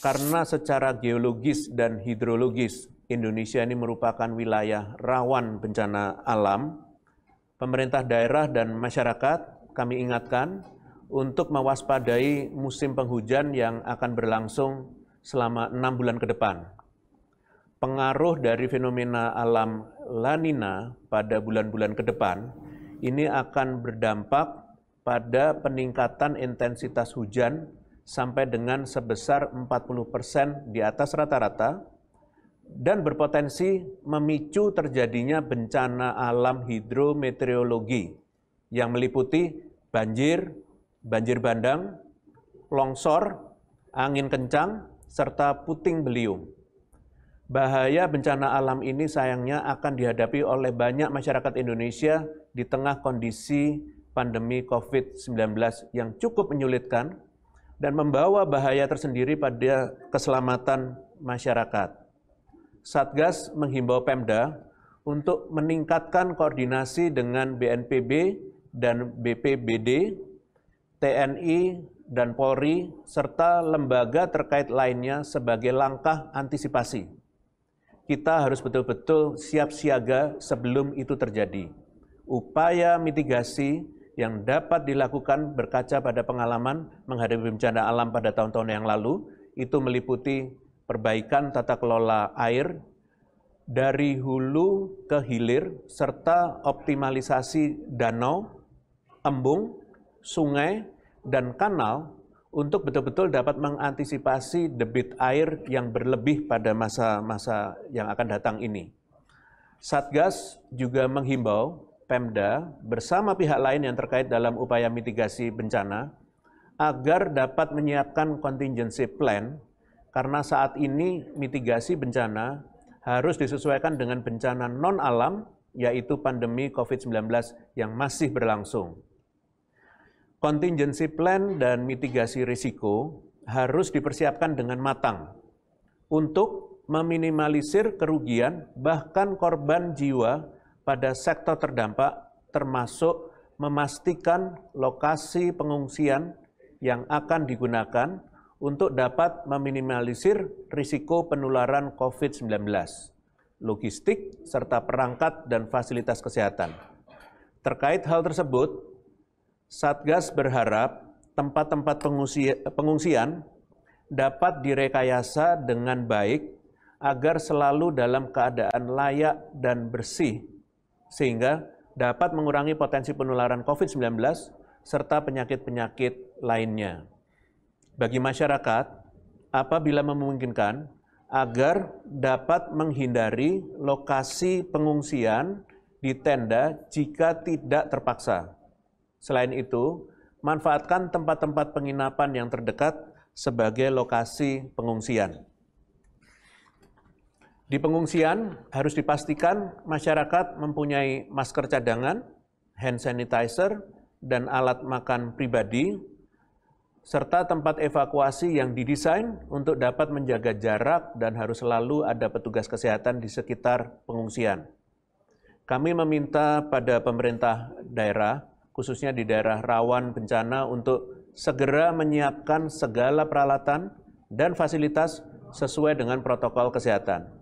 Karena secara geologis dan hidrologis Indonesia ini merupakan wilayah rawan bencana alam, pemerintah daerah dan masyarakat kami ingatkan untuk mewaspadai musim penghujan yang akan berlangsung selama enam bulan ke depan. Pengaruh dari fenomena alam lanina pada bulan-bulan ke depan ini akan berdampak pada peningkatan intensitas hujan sampai dengan sebesar 40% di atas rata-rata dan berpotensi memicu terjadinya bencana alam hidrometeorologi yang meliputi banjir, banjir bandang, longsor, angin kencang, serta puting beliung. Bahaya bencana alam ini sayangnya akan dihadapi oleh banyak masyarakat Indonesia di tengah kondisi pandemi COVID-19 yang cukup menyulitkan dan membawa bahaya tersendiri pada keselamatan masyarakat. Satgas menghimbau Pemda untuk meningkatkan koordinasi dengan BNPB dan BPBD, TNI, dan Polri, serta lembaga terkait lainnya sebagai langkah antisipasi. Kita harus betul-betul siap siaga sebelum itu terjadi. Upaya mitigasi yang dapat dilakukan berkaca pada pengalaman menghadapi bencana alam pada tahun-tahun yang lalu itu meliputi perbaikan tata kelola air dari hulu ke hilir serta optimalisasi danau, embung, sungai, dan kanal untuk betul-betul dapat mengantisipasi debit air yang berlebih pada masa-masa yang akan datang ini. Satgas juga menghimbau Pemda bersama pihak lain yang terkait dalam upaya mitigasi bencana agar dapat menyiapkan contingency plan karena saat ini mitigasi bencana harus disesuaikan dengan bencana non alam yaitu pandemi COVID-19 yang masih berlangsung. Contingency plan dan mitigasi risiko harus dipersiapkan dengan matang untuk meminimalisir kerugian bahkan korban jiwa pada sektor terdampak termasuk memastikan lokasi pengungsian yang akan digunakan untuk dapat meminimalisir risiko penularan COVID-19, logistik, serta perangkat dan fasilitas kesehatan. Terkait hal tersebut, Satgas berharap tempat-tempat pengungsian dapat direkayasa dengan baik agar selalu dalam keadaan layak dan bersih sehingga dapat mengurangi potensi penularan COVID-19 serta penyakit-penyakit lainnya. Bagi masyarakat, apabila memungkinkan, agar dapat menghindari lokasi pengungsian di tenda jika tidak terpaksa. Selain itu, manfaatkan tempat-tempat penginapan yang terdekat sebagai lokasi pengungsian. Di pengungsian harus dipastikan masyarakat mempunyai masker cadangan, hand sanitizer, dan alat makan pribadi, serta tempat evakuasi yang didesain untuk dapat menjaga jarak dan harus selalu ada petugas kesehatan di sekitar pengungsian. Kami meminta pada pemerintah daerah, khususnya di daerah rawan bencana, untuk segera menyiapkan segala peralatan dan fasilitas sesuai dengan protokol kesehatan